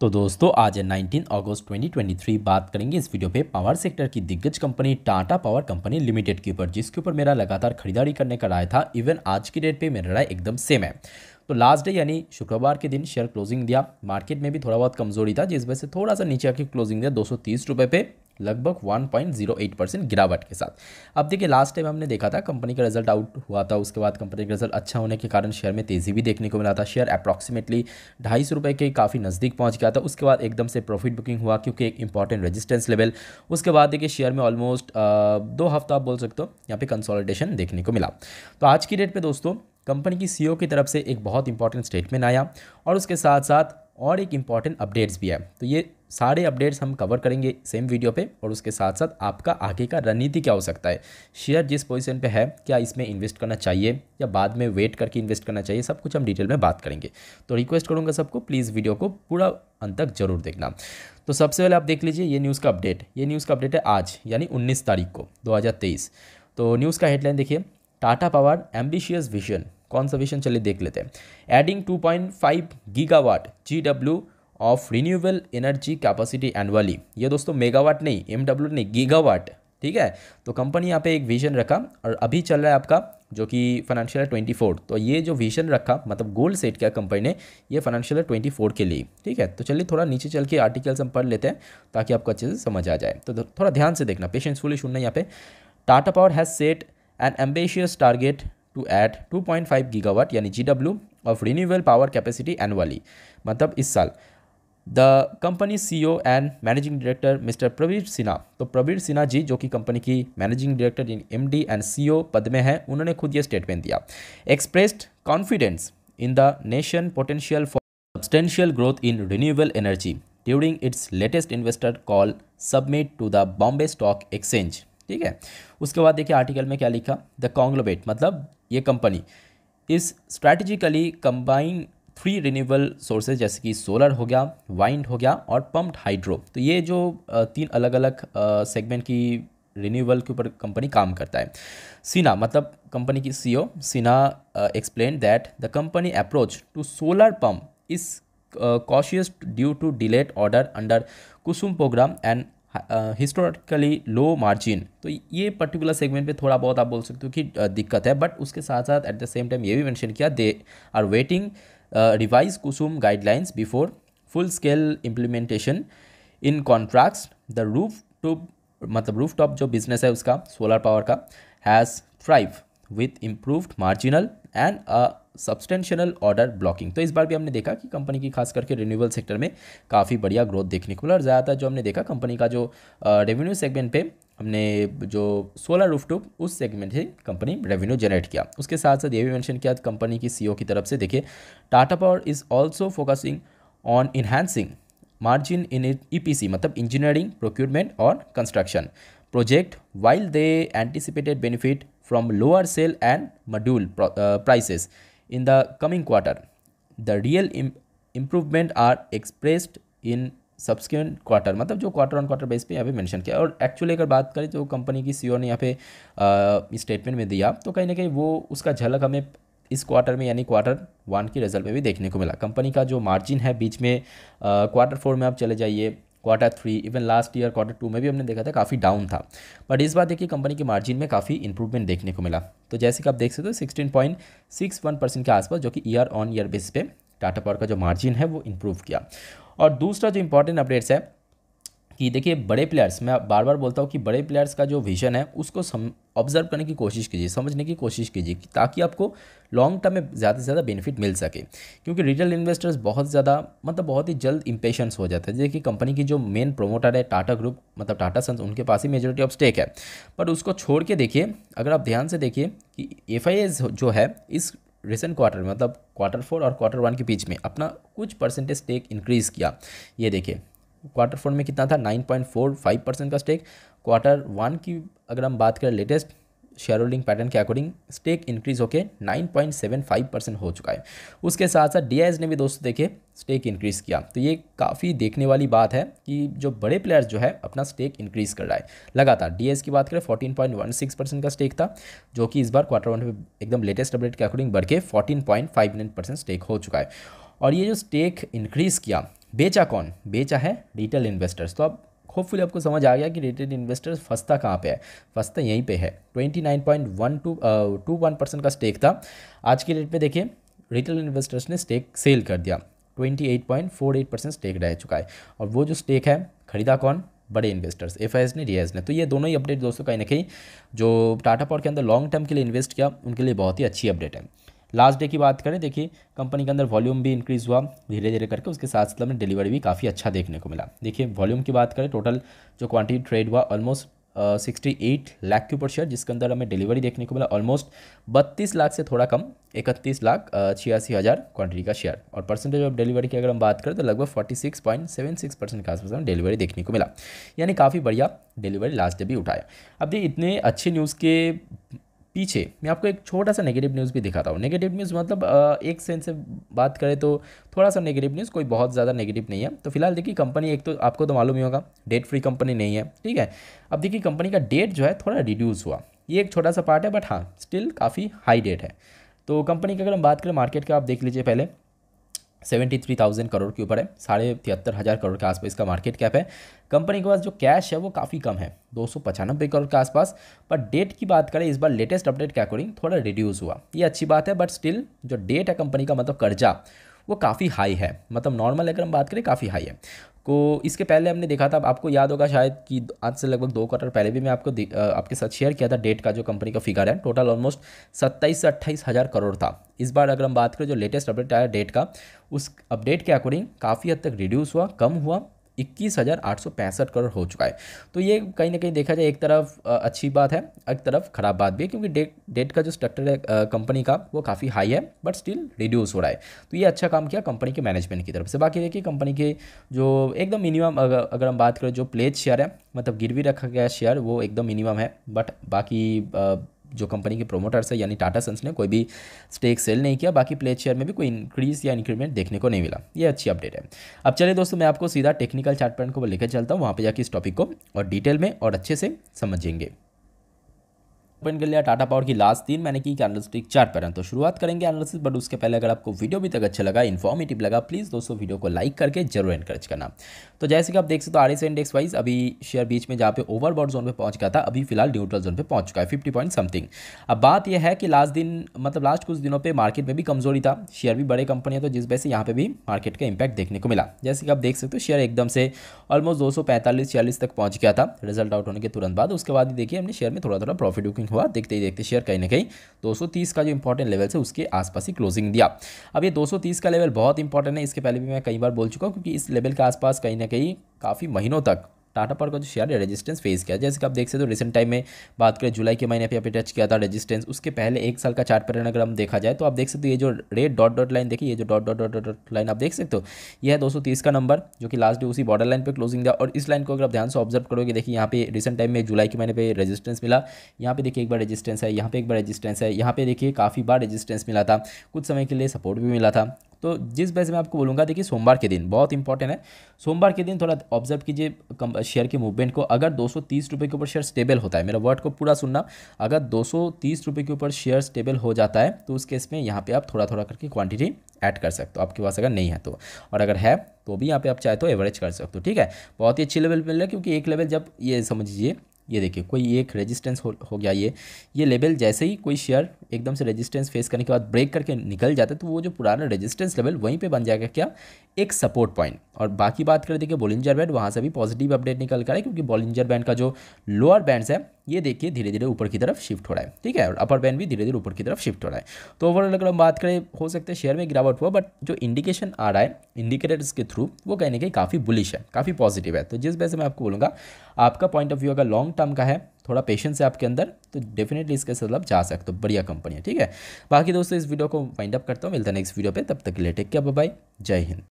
तो दोस्तों आज 19 अगस्त 2023 बात करेंगे इस वीडियो पे पावर सेक्टर की दिग्गज company Tata power company limited के ऊपर जिसके ऊपर मेरा लगातार खरीदारी करने का राय था इवन आज की डेट पे मेरा राय एकदम सेम है तो लास्ट डे यानी शुक्रवार के दिन शेयर क्लोजिंग दिया मार्केट में भी थोड़ा बहुत कमजोरी था जिस वजह से थोड़ा सा नीचे आके क्लोजिंग दिया दो सौ पे लगभग 1.08 परसेंट गिरावट के साथ अब देखिए लास्ट टाइम हमने देखा था कंपनी का रिजल्ट आउट हुआ था उसके बाद कंपनी का रिजल्ट अच्छा होने के कारण शेयर में तेज़ी भी देखने को मिला था शेयर अप्रॉक्सीमेटली ढाई सौ रुपये के काफ़ी नज़दीक पहुंच गया था उसके बाद एकदम से प्रॉफिट बुकिंग हुआ क्योंकि एक इंपॉर्टेंट रजिस्टेंस लेवल उसके बाद देखिए शेयर में ऑलमोस्ट दो हफ्ता आप बोल सकते हो यहाँ पर कंसोलिडेशन देखने को मिला तो आज की डेट पर दोस्तों कंपनी की सीईओ e की तरफ से एक बहुत इंपॉर्टेंट स्टेटमेंट आया और उसके साथ साथ और एक इम्पॉर्टेंट अपडेट्स भी है तो ये सारे अपडेट्स हम कवर करेंगे सेम वीडियो पे और उसके साथ साथ आपका आगे का रणनीति क्या हो सकता है शेयर जिस पोजीशन पे है क्या इसमें इन्वेस्ट करना चाहिए या बाद में वेट करके इन्वेस्ट करना चाहिए सब कुछ हम डिटेल में बात करेंगे तो रिक्वेस्ट करूँगा सबको प्लीज़ वीडियो को पूरा अंत तक जरूर देखना तो सबसे पहले आप देख लीजिए ये न्यूज़ का अपडेट ये न्यूज़ का अपडेट है आज यानी उन्नीस तारीख को दो तो न्यूज़ का हेडलाइन देखिए टाटा पावर एम्बिशियस विजन कौन सा चलिए देख लेते हैं adding 2.5 gigawatt W of renewable energy capacity annually ये दोस्तों मेगावाट नहीं एम नहीं गीगावाट ठीक है तो कंपनी यहाँ पे एक विजन रखा और अभी चल रहा है आपका जो कि फाइनेंशियल ट्वेंटी फोर तो ये जो विजन रखा मतलब गोल सेट किया कंपनी ने ये फाइनेंशियल ट्वेंटी फोर के लिए ठीक है तो चलिए थोड़ा नीचे चल के आर्टिकल्स हम पढ़ लेते हैं ताकि आपको अच्छे से समझ आ जाए तो थोड़ा ध्यान से देखना पेशेंसफुली सुनना यहाँ पे Tata power has set an ambitious target to add 2.5 gigawatt यानी G W of renewable power capacity annually मतलब इस साल the company C O and managing director mister Praveer Sinha तो प्रवीर सिन्हा जी जो कि कंपनी की managing director in M D and C O पद में हैं उन्होंने खुद ये स्टेटमेंट दिया expressed confidence in the nation potential for substantial growth in renewable energy during its latest investor call submit to the Bombay stock exchange ठीक है उसके बाद देखिए आर्टिकल में क्या लिखा द कॉन्ग्लोबेट मतलब ये कंपनी इस strategically combine three renewable sources जैसे कि सोलर हो गया वाइंड हो गया और पम्प्ड हाइड्रो तो ये जो तीन अलग अलग सेगमेंट की रिन्यूबल के ऊपर कंपनी काम करता है सिन्हा मतलब कंपनी की CEO Sinha explain that the company approach to solar pump is cautious due to delayed order under Kusum programme and historically low margin तो ये पर्टिकुलर सेगमेंट पे थोड़ा बहुत आप बोल सकते हो कि दिक्कत है बट उसके साथ साथ एट द सेम टाइम ये भी मेंशन किया they are waiting revise Kusum guidelines before full scale implementation in contracts the roof to मतलब रूफ टॉप जो बिजनेस है उसका सोलर पावर का has thrive with improved marginal and substantial order blocking तो इस बार भी हमने देखा कि कंपनी की खास करके रिन्यूबल सेक्टर में काफ़ी बढ़िया ग्रोथ देखने को मिला और ज़्यादातर जो हमने देखा कंपनी का जो रेवेन्यू सेगमेंट पे हमने जो सोलर रूफटॉप उस सेगमेंट से कंपनी रेवेन्यू जनरेट किया उसके साथ साथ ये भी मैंशन किया कंपनी की सी की तरफ से देखिए Tata power is also focusing on enhancing margin in C मतलब इंजीनियरिंग प्रोक्यूरमेंट और construction project while they anticipated benefit from lower cell and module prices in the coming quarter. The real improvement are expressed in subsequent quarter मतलब जो quarter on quarter base पे यहाँ पे mention किया और actually अगर बात करें तो कंपनी की सीईओ e ने यहाँ पे स्टेटमेंट में दिया तो कहीं ना कहीं वो उसका झलक हमें इस क्वार्टर में यानी क्वार्टर वन के रिजल्ट में भी देखने को मिला कंपनी का जो मार्जिन है बीच में क्वार्टर फोर में आप चले जाइए quarter three even last year quarter two में भी हमने देखा था काफ़ी डाउन था बट इस बार देखिए कंपनी के मार्जिन में काफ़ी इंप्रूवमेंट देखने को मिला तो जैसे कि आप देख सकते हो sixteen point six one percent के आसपास जो कि ईयर ऑन ईयर बेस पे टाटा पावर का जो मार्जिन है वो इम्प्रूव किया और दूसरा जो इंपॉर्टेंट अपडेट्स है कि देखिए बड़े प्लेयर्स मैं बार बार बोलता हूँ कि बड़े प्लेयर्स का जो विजन है उसको सम ऑब्जर्व करने की कोशिश कीजिए समझने की कोशिश कीजिए ताकि आपको लॉन्ग टर्म में ज़्यादा से ज़्यादा बेनिफिट मिल सके क्योंकि रिटेल इन्वेस्टर्स बहुत ज़्यादा मतलब बहुत ही जल्द इंपेशेंस हो जाते हैं जैसे कि कंपनी की जो मेन प्रोमोटर है टाटा ग्रुप मतलब टाटा सन्स उनके पास ही मेजोरिटी ऑफ स्टेक है पर उसको छोड़ के देखिए अगर आप ध्यान से देखिए कि एफ जो है इस रिसेंट क्वार्टर मतलब क्वार्टर फोर और क्वार्टर वन के बीच में अपना कुछ परसेंटेज स्टेक इंक्रीज़ किया ये देखिए क्वार्टर फोर में कितना था nine point four five percent का स्टेक क्वार्टर वन की अगर हम बात करें लेटेस्ट शेयर होल्डिंग पैटर्न के अकॉर्डिंग स्टेक इंक्रीज होकर 9.75 परसेंट हो चुका है उसके साथ साथ डी ने भी दोस्तों देखे स्टेक इंक्रीज किया तो ये काफ़ी देखने वाली बात है कि जो बड़े प्लेयर्स जो है अपना स्टेक इंक्रीज कर रहा है लगातार डी की बात करें फोर्टीन परसेंट का स्टेक था जो कि इस बार क्वार्टर वन में एकदम लेटेस्ट अपडेट के अकॉर्डिंग बढ़ के फोर्टीन परसेंट स्टेक हो चुका है और ये जो स्टेक इंक्रीज़ किया बेचा कौन बेचा है रिटेल इन्वेस्टर्स तो अब होपफुली आपको समझ आ गया कि रिटेल इन्वेस्टर्स फंसता कहाँ पे है फंसता यहीं पे है twenty nine point one two two one percent का स्टेक था आज के डेट पे देखिए रिटेल इन्वेस्टर्स ने स्टेक सेल कर दिया twenty eight point four eight percent stake रह चुका है और वो जो स्टेक है खरीदा कौन बड़े इन्वेस्टर्स एफ आई एस ने रियाज ने तो ये दोनों ही अपडेट दोस्तों कहीं ना कहीं जो टाटा पावर के अंदर लॉन्ग टर्म के लिए इन्वेस्ट किया उनके लिए बहुत ही अच्छी अपडेट है लास्ट डे की बात करें देखिए कंपनी के अंदर वॉल्यूम भी इंक्रीज़ हुआ धीरे धीरे करके उसके साथ साथ हमें डिलीवरी भी काफ़ी अच्छा देखने को मिला देखिए वॉल्यूम की बात करें टोटल जो क्वांटिटी ट्रेड हुआ ऑलमोस्ट सिक्सटी एट लाख के ऊपर शेयर जिसके अंदर हमें डिलीवरी देखने को मिला ऑलमोस्ट बत्तीस लाख से थोड़ा कम इकतीस लाख छियासी हज़ार क्वान्टिटी का शेयर और परसेंटेज ऑफ डिलीवरी की अगर हम बात करें तो लगभग forty six point seven six percent के आसपास हमें डिलीवरी देखने को मिला यानी काफ़ी बढ़िया डिलीवरी लास्ट डे भी उठाया अब ये इतने अच्छे न्यूज़ के पीछे मैं आपको एक छोटा सा नेगेटिव न्यूज़ भी दिखाता हूँ नेगेटिव न्यूज़ मतलब एक सेंस से बात करें तो थोड़ा सा नेगेटिव न्यूज़ कोई बहुत ज़्यादा नेगेटिव नहीं है तो फिलहाल देखिए कंपनी एक तो आपको तो मालूम ही होगा डेट फ्री कंपनी नहीं है ठीक है अब देखिए कंपनी का डेट जो है थोड़ा रिड्यूस हुआ ये एक छोटा सा पार्ट है बट हाँ स्टिल काफ़ी हाई डेट है तो कंपनी की अगर हम बात करें मार्केट का आप देख लीजिए पहले सेवेंटी थ्री थाउजेंड करोड़ के ऊपर है साढ़े तिहत्तर हज़ार करोड़ के आसपास इसका मार्केट कैप है कंपनी के पास जो कैश है वो काफ़ी कम है दो सौ पचानबे करोड़ के आसपास पर डेट की बात करें इस बार लेटेस्ट अपडेट के अकॉर्डिंग थोड़ा रिड्यूस हुआ ये अच्छी बात है बट स्टिल जो डेट है कंपनी का मतलब कर्जा वो काफ़ी हाई है मतलब नॉर्मल अगर हम बात करें काफ़ी हाई है को इसके पहले हमने देखा था आपको याद होगा शायद कि आज से लगभग दो क्वार्टर पहले भी मैं आपको आपके साथ शेयर किया था डेट का जो कंपनी का फिगर है टोटल ऑलमोस्ट सत्ताईस से अट्ठाईस हज़ार करोड़ था इस बार अगर हम बात करें जो लेटेस्ट अपडेट आया डेट का उस अपडेट के अकॉर्डिंग काफ़ी हद तक रिड्यूस हुआ कम हुआ इक्कीस हज़ार आठ सौ पैंसठ करोड़ हो चुका है तो ये कहीं ना कहीं देखा जाए एक तरफ अच्छी बात है एक तरफ ख़राब बात भी है क्योंकि डेट डेट का जो स्ट्रक्चर है कंपनी का वो काफ़ी हाई है बट स्टिल रिड्यूस हो रहा है तो ये अच्छा काम किया कंपनी के मैनेजमेंट की तरफ से बाकी देखिए कंपनी के जो एकदम मिनिमम अगर, अगर हम बात करें जो प्लेज शेयर है मतलब गिरवी रखा गया शेयर वो एकदम मिनिमम है बट बाकी आ, जो कंपनी के प्रोमोटर्स है यानी टाटा सन्स ने कोई भी स्टेक सेल नहीं किया बाकी प्लेट शेयर में भी कोई इंक्रीज या इंक्रीमेंट देखने को नहीं मिला ये अच्छी अपडेट है अब चलिए दोस्तों मैं आपको सीधा टेक्निकल चार्ट पैटर्न को लेकर चलता हूँ वहाँ पर जाकर इस टॉपिक को और डिटेल में और अच्छे से समझेंगे ओपन कर लिया टाटा पावर की लास्ट तीन मैंने की कैंडलस्टिक चार्ट पर तो शुरुआत करेंगे एनालिसिस बट उसके पहले अगर आपको वीडियो अभी तक अच्छा लगा इन्फॉर्मेटिव लगा प्लीज़ दोस्तों वीडियो को लाइक करके जरूर एनकरेज करना तो जैसे कि आप देख सकते हो आर एस इंडेक्स वाइज अभी शेयर बीच में जहाँ पे ओवरबॉड जोन पर पहुंच गया था अभी फिलहाल न्यूट्रल जोन पर पहुंच चुका है फिफ्टी पॉइंट समथिंग अब बात यह है कि लास्ट दिन मतलब लास्ट कुछ दिनों पर मार्केट में भी कमजोरी था शेयर भी बड़े कंपनी है तो जिस वजह से यहाँ पर भी मार्केट का इंपैक्ट देखने को मिला जैसे कि आप देख सकते हो शेयर एकदम से ऑलमोस्ट दो सौ तक पहुँच गया था रिजल्ट आउट होने के तुरंत बाद उसके बाद देखिए हमने शेयर में थोड़ा थोड़ा प्रॉफिट बुकिंग हुआ देखते ही देखते शेयर कहीं ना कहीं 230 का जो इंपॉर्टेंट लेवल है उसके आसपास ही क्लोजिंग दिया अब ये 230 का लेवल बहुत इंपॉर्टेंट है इसके पहले भी मैं कई बार बोल चुका हूँ क्योंकि इस लेवल के आसपास कहीं ना कहीं काफ़ी महीनों तक टाटा पावर का जो शेयर है रेजिस्टेंस फेस किया जैसे कि आप देख सकते हो तो रिसेंट टाइम में बात करें जुलाई के महीने पे यहाँ टच किया था रेजिस्टेंस उसके पहले एक साल का चार्ट पैटर्न अगर हम देखा जाए तो आप देख सकते हो ये जो रेड डॉट डॉट लाइन देखिए ये जो dot dot dot dot line आप देख सकते हो यह है दो का नंबर जो कि लास्ट डे उसी बॉर्डर लाइन पर क्लोजिंग दिया और इस लाइन को अगर आप ध्यान से ऑब्जर्व करोगे देखिए यहाँ पे रिसेंट टाइम में जुलाई के महीने पर रेजिस्टेंस मिला यहाँ पे देखिए एक बार रेजिस्टेंस है यहाँ पे एक बार रेजिस्टेंस है यहाँ पे देखिए काफ़ी बार रेजिस्टेंस मिला था कुछ समय के लिए सपोर्ट भी मिला था तो जिस वजह से मैं आपको बोलूँगा देखिए सोमवार के दिन बहुत इंपॉर्टेंट है सोमवार के दिन थोड़ा ऑब्जर्व कीजिए शेयर के मूवमेंट को अगर दो सौ के ऊपर शेयर स्टेबल होता है मेरा वर्ड को पूरा सुनना अगर दो सौ के ऊपर शेयर स्टेबल हो जाता है तो उस केस में यहाँ पर आप थोड़ा थोड़ा करके क्वान्टिटी ऐड कर सकते हो आपके पास अगर नहीं है तो और अगर है तो भी यहाँ पे आप चाहे तो एवरेज कर सकते हो ठीक है बहुत ही अच्छी लेवल मिल रहा है क्योंकि एक लेवल जब ये समझिए ये देखिए कोई एक रेजिस्टेंस हो, हो गया ये ये लेवल जैसे ही कोई शेयर एकदम से रेजिस्टेंस फेस करने के बाद ब्रेक करके निकल जाता है तो वो जो पुराना रेजिस्टेंस लेवल वहीं पे बन जाएगा क्या एक सपोर्ट पॉइंट और बाकी बात करें देखिए बोलिंजर बैंड वहाँ से भी पॉजिटिव अपडेट निकल कर है क्योंकि बोलिंजर बैंड का जो लोअर बैंड्स है ये देखिए धीरे धीरे ऊपर की तरफ शिफ्ट हो रहा है ठीक है और अपर बैंड भी धीरे धीरे ऊपर की तरफ शिफ्ट हो रहा है तो ओवरऑल अगर हम बात करें हो सकता है शेयर में गिरावट हुआ बट जो इंडिकेशन आ रहा है इंडिकेटर्स के थ्रू वो कहने के काफ़ी बुलिश है काफ़ी पॉजिटिव है तो जिस वजह से मैं आपको बोलूँगा आपका पॉइंट ऑफ व्यू अगर लॉन्ग टर्म का है थोड़ा पेशेंस है आपके अंदर तो डेफिनेटली इसके मतलब जा सकते हो बढ़िया कंपनी है ठीक है बाकी दोस्तों इस वीडियो को वाइंड अप करता हूँ मिलता है नेक्स्ट वीडियो पर तब तक ले टेक क्या बाई जय हिंद